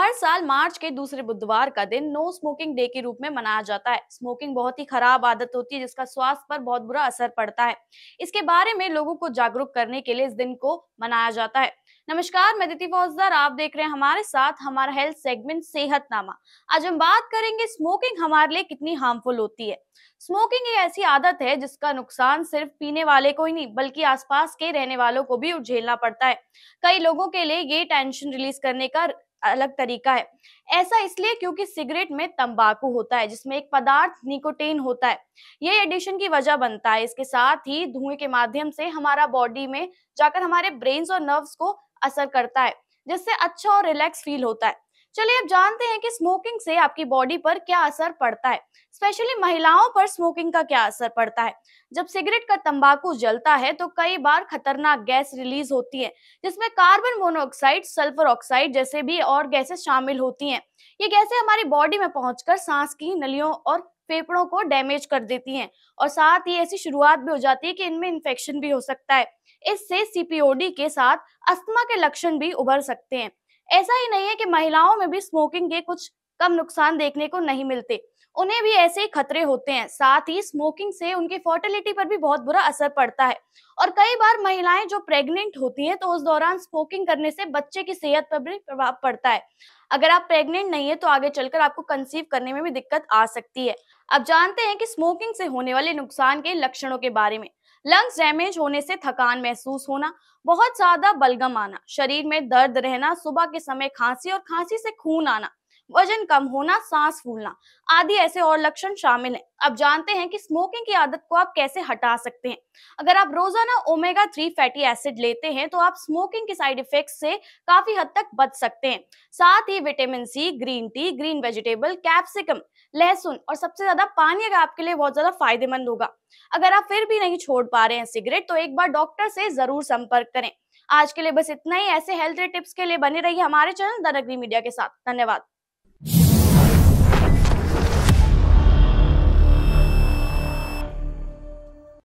हर साल मार्च के दूसरे बुधवार का दिन नो स्मोकिंग डे के रूप में मनाया जाता है स्मोकिंग बहुत ही खराब आदत होती है जिसका स्वास्थ्य पर बहुत बुरा असर पड़ता है इसके बारे में लोगों को जागरूक करने के लिए इस दिन को मनाया जाता है नमस्कार मैं दिति फौजदार आप देख रहे हैं हमारे साथ हमारा हेल्थ सेगमेंट सेहत नामा आज हम बात करेंगे स्मोकिंग हमारे लिए कितनी हार्मफुल होती है स्मोकिंग एक ऐसी आदत है जिसका नुकसान सिर्फ पीने वाले को ही नहीं बल्कि आसपास के रहने वालों को भी झेलना पड़ता है कई लोगों के लिए ये टेंशन रिलीज करने का अलग तरीका है ऐसा इसलिए क्योंकि सिगरेट में तंबाकू होता है जिसमें एक पदार्थ निकोटीन होता है ये एडिशन की वजह बनता है इसके साथ ही धुएं के माध्यम से हमारा बॉडी में जाकर हमारे ब्रेन्स और नर्व्स को असर करता है जिससे अच्छा और रिलैक्स फील होता है चलिए अब जानते हैं कि स्मोकिंग से आपकी बॉडी पर क्या असर पड़ता है स्पेशली महिलाओं पर स्मोकिंग का क्या असर पड़ता है जब सिगरेट का तंबाकू जलता है तो कई बार खतरनाक गैस रिलीज होती है जिसमें कार्बन मोनोऑक्साइड सल्फर ऑक्साइड जैसे भी और गैसेस शामिल होती हैं ये गैसें हमारी बॉडी में पहुंचकर सांस की नलियों और फेफड़ों को डैमेज कर देती हैं और साथ ही ऐसी शुरुआत भी हो जाती है कि इनमें इन्फेक्शन भी हो सकता है इससे सीपीओडी के साथ अस्थमा के लक्षण भी उभर सकते हैं ऐसा ही नहीं है कि महिलाओं में भी स्मोकिंग के कुछ कम नुकसान देखने को नहीं मिलते उन्हें भी ऐसे ही खतरे होते हैं साथ ही स्मोकिंग से उनकी फर्टिलिटी पर भी बहुत बुरा असर पड़ता है और कई बार महिलाएं जो प्रेग्नेंट होती हैं तो उस दौरान स्मोकिंग करने से बच्चे की सेहत पर भी प्रभाव पड़ता है अगर आप प्रेग्नेंट नहीं है तो आगे चलकर आपको कंसीव करने में भी दिक्कत आ सकती है अब जानते हैं कि स्मोकिंग से होने वाले नुकसान के लक्षणों के बारे में लंग्स डैमेज होने से थकान महसूस होना बहुत ज्यादा बलगम आना शरीर में दर्द रहना सुबह के समय खांसी और खांसी से खून आना वजन कम होना सांस फूलना आदि ऐसे और लक्षण शामिल हैं अब जानते हैं कि स्मोकिंग की आदत को आप कैसे हटा सकते हैं अगर आप रोजाना ओमेगा थ्री फैटी एसिड लेते हैं तो आप स्मोकिंग के साइड इफेक्ट से काफी हद तक बच सकते हैं साथ ही vitamin C green tea green vegetable capsicum लहसुन और सबसे ज्यादा पानी अगर आपके लिए बहुत ज्यादा फायदेमंद होगा अगर आप फिर भी नहीं छोड़ पा रहे हैं सिगरेट तो एक बार डॉक्टर से जरूर संपर्क करें आज के लिए बस इतना ही ऐसे हेल्थ टिप्स के लिए बने रहिए हमारे चैनल द मीडिया के साथ धन्यवाद